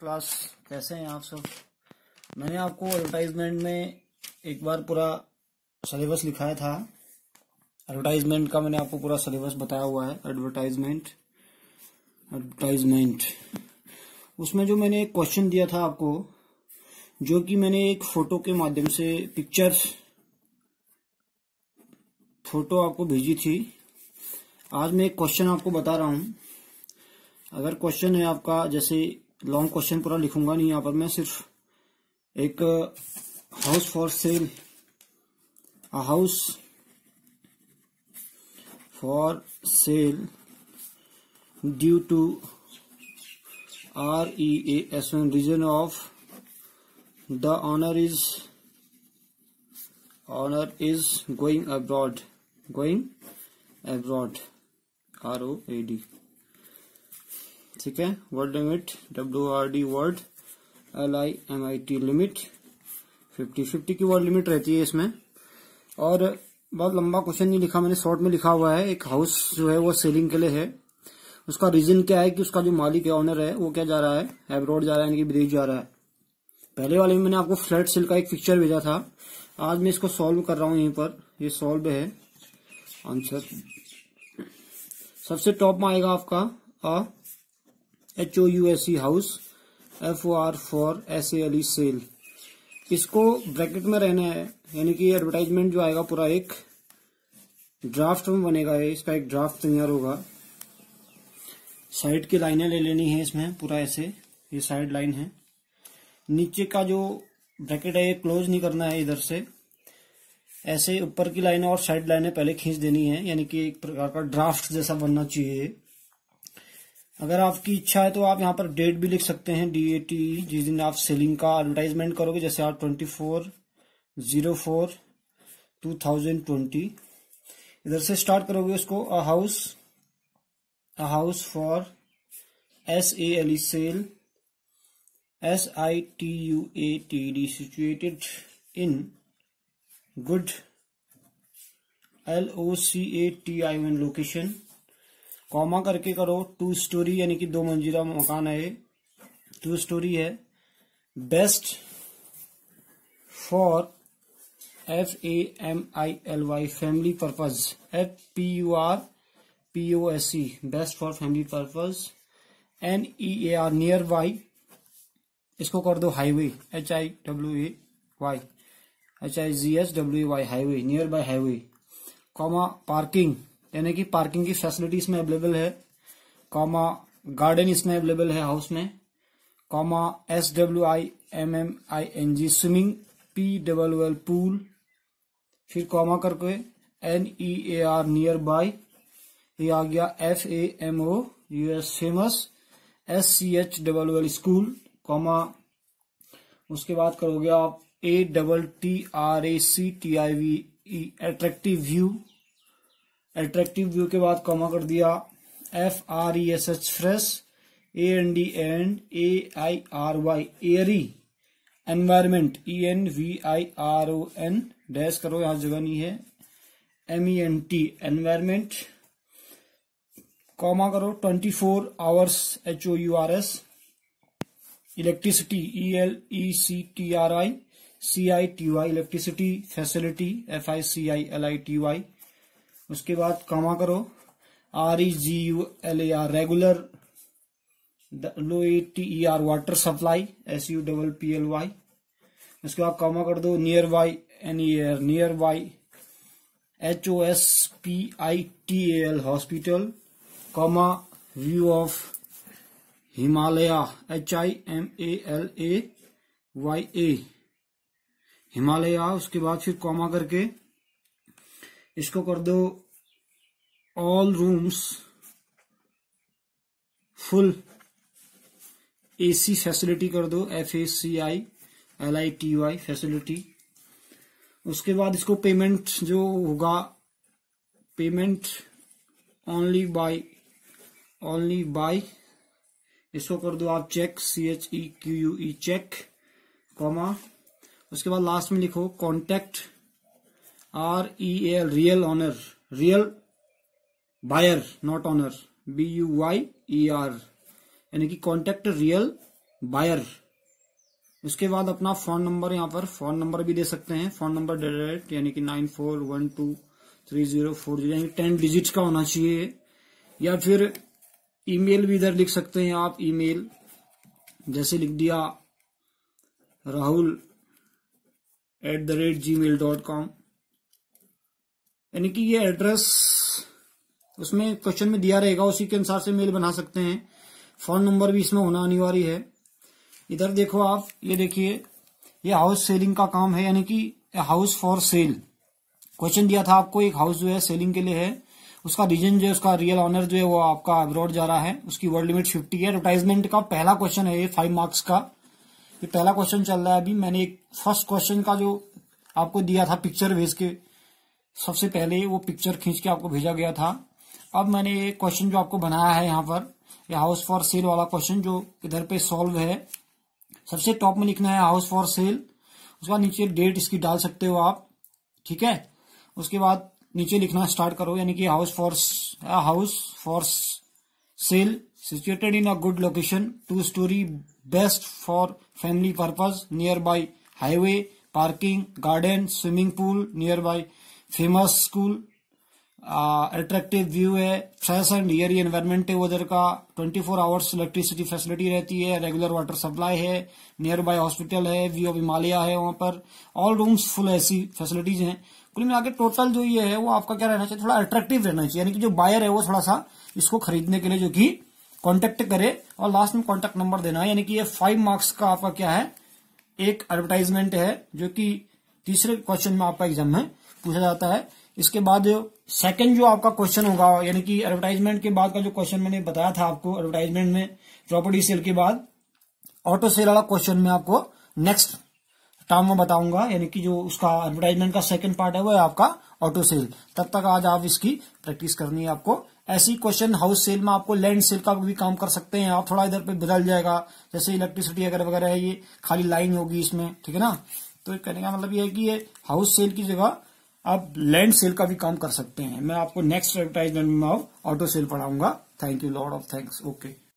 class कैसे हैं आप सब मैंने आपको एडवर्टाइजमेंट में एक बार पूरा सिलेबस लिखाया था एडवर्टाइजमेंट का मैंने आपको पूरा सिलेबस बताया हुआ है एडवर्टाइजमेंट एडवर्टाइजमेंट उसमें जो मैंने एक क्वेश्चन दिया था आपको जो कि मैंने एक फोटो के माध्यम से पिक्चर्स फोटो आपको भेजी थी आज मैं एक क्वेश्चन आपको बता रहा हूं अगर क्वेश्चन है आपका जैसे लॉन्ग क्वेश्चन पूरा लिखूंगा नहीं यहां पर मैं सिर्फ एक house for sale house for sale due to R E S one reason of the owner is owner is going abroad going abroad R O A D ठीक है word limit W R D word L I M I T limit fifty fifty की word limit रहती है इसमें और बहुत लंबा question नहीं लिखा मैंने शॉर्ट में लिखा हुआ है एक हाउस जो है वो सेलिंग के लिए है उसका रीजन क्या है कि उसका जो मालिक है ऑनर है वो क्या जा रहा है एब्रॉड जा रहा है यानी विदेश जा रहा है पहले वाले में मैंने आपको फ्लैट सेल का एक पिक्चर भेजा था आज मैं इसको सॉल्व कर रहा हूँ यहीं पर ये सॉल्व है आंसर सबसे टॉप में आएगा आपका H O U S E house F O R for S L E sale इसको ब्रैकेट में रहना है यानी कि एडवर्टाइजमेंट जो आएगा पूरा एक ड्राफ्ट में बनेगा इसका एक ड्राफ्ट तैयार होगा साइड की लाइनें ले लेनी है इसमें पूरा ऐसे ये साइड लाइन है नीचे का जो ब्रैकेट है ये क्लोज नहीं करना है इधर से ऐसे ऊपर की लाइनें और साइड लाइनें पहले खींच देनी है यानी कि एक प्रकार का ड्राफ्ट जैसा बनना चाहिए अगर आपकी इच्छा है तो आप यहाँ पर डेट भी लिख सकते हैं डी ए टी जिस दिन आप सेलिंग का एडवर्टाइजमेंट करोगे जैसे आप twenty four zero four two thousand twenty इधर से स्टार्ट करोगे उसको a house a house for S A L E sale S I T U A T D situated in good L O C A T I N location comma करके करो to story यानी कि दो मंजिला मकान है two story है best for F A M I L Y family purpose F P U R P O S C best for family purpose N E A R near by इसको कर दो highway H I W A Y H I G S W Y highway near by highway comma parking यानी कि parking की facility इसमें available है comma garden इसमें available है हाउस में comma S W I M M I N G swimming P double L pool फिर comma करके N E A R near by ये आ गया F A M O U S famous S C H double L school comma उसके बाद करोगे आप A double T R A C T I V attractive view attractive view के बाद comma कर दिया F R E S H fresh A N D and A I R Y airy environment E N V I R O N dash करो यहां जगह नहीं है M E N T environment comma करो twenty four hours H O U R S electricity E L E C T R I C I T Y electricity facility F I C I L I T Y उसके बाद comma करो R E G U L A R regular low A T E R water supply S U double P L Y उसके बाद comma कर दो near Y N E R near Y H O S P I T L hospital comma view of Himalaya H I M A L A Y A Himalaya उसके बाद फिर comma करके इसको कर दो all rooms full AC facility कर दो F A C I L I T Y facility उसके बाद इसको पेमेंट जो होगा payment only by only by इसको कर दो आप cheque C H E Q U E cheque comma उसके बाद लास्ट में लिखो contact R E L real owner real buyer not owner B U Y E R यानी कि कॉन्टेक्ट रियल बायर उसके बाद अपना फोन नंबर यहां पर फोन नंबर भी दे सकते हैं फोन नंबर डायरेक्ट यानी कि nine four one two three zero four zero यानी टेन डिजिट का होना चाहिए या फिर ईमेल भी इधर लिख सकते हैं आप ईमेल जैसे लिख दिया Rahul at the rate Gmail dot com यानी कि ये एड्रेस उसमें क्वेश्चन में दिया रहेगा उसी के अनुसार से मेल बना सकते हैं फोन नंबर भी इसमें होना अनिवार्य है इधर देखो आप ये देखिए ये हाउस सेलिंग का काम है यानी कि हाउस फॉर सेल क्वेश्चन दिया था आपको एक हाउस जो है सेलिंग के लिए है उसका रीजन जो है उसका रियल ऑनर जो है वो आपका अब्रॉड जा रहा है उसकी वर्ल्ड लिमिट फिफ्टी है एडवर्टाइजमेंट का पहला क्वेश्चन है ये फाइव मार्क्स का ये पहला क्वेश्चन चल रहा है अभी मैंने एक फर्स्ट क्वेश्चन का जो आपको दिया था पिक्चर भेज के सबसे पहले वो पिक्चर खींच के आपको भेजा गया था अब मैंने ये क्वेश्चन जो आपको बनाया है यहाँ पर ये हाउस फॉर सेल वाला क्वेश्चन जो इधर पे सॉल्व है सबसे टॉप में लिखना है हाउस फॉर सेल उसके बाद नीचे डेट इसकी डाल सकते हो आप ठीक है उसके बाद नीचे लिखना स्टार्ट करो यानी कि house for house for sale situated in a good location two story best for family purpose near by highway parking garden swimming pool near by famous school attractive view है फ्रेश एंड एयरी एनवायरमेंट है उधर का 24 four hours electricity facility रहती है regular water supply है near by hospital है view of Himalaya है वहां पर all rooms full AC facilities हैं कुल मिला टोटल जो ये है वो आपका क्या रहना चाहिए थोड़ा अट्रैक्टिव रहना चाहिए यानी कि जो बायर है वो थोड़ा सा इसको खरीदने के लिए जो कि कॉन्टेक्ट करे और लास्ट में कॉन्टेक्ट नंबर देना है यानी कि ये फाइव मार्क्स का आपका क्या है एक एडवर्टाइजमेंट है जो कि तीसरे क्वेश्चन में आपका एग्जाम में पूछा जाता है इसके बाद सेकंड जो आपका क्वेश्चन होगा यानी कि एडवर्टाइजमेंट के बाद का जो क्वेश्चन मैंने बताया था आपको एडवर्टाइजमेंट में प्रॉपर्टी सेल के बाद ऑटो सेल वाला क्वेश्चन में आपको नेक्स्ट टर्म में बताऊंगा यानी कि जो उसका एडवर्टाइजमेंट का सेकंड पार्ट है वो है आपका ऑटो सेल तब तक आज आप इसकी प्रैक्टिस करनी है आपको ऐसी क्वेश्चन हाउस सेल में आपको लैंड सेल का भी काम कर सकते हैं आप थोड़ा इधर पे बदल जाएगा जैसे इलेक्ट्रिसिटी अगर वगैरह है ये खाली लाइन होगी इसमें ठीक है ना तो कहने का मतलब ये है कि ये हाउस सेल की जगह आप लैंड सेल का भी काम कर सकते हैं मैं आपको नेक्स्ट एडवर्टाइजमेंट में ऑटो सेल पढ़ाऊंगा thank you lord of thanks okay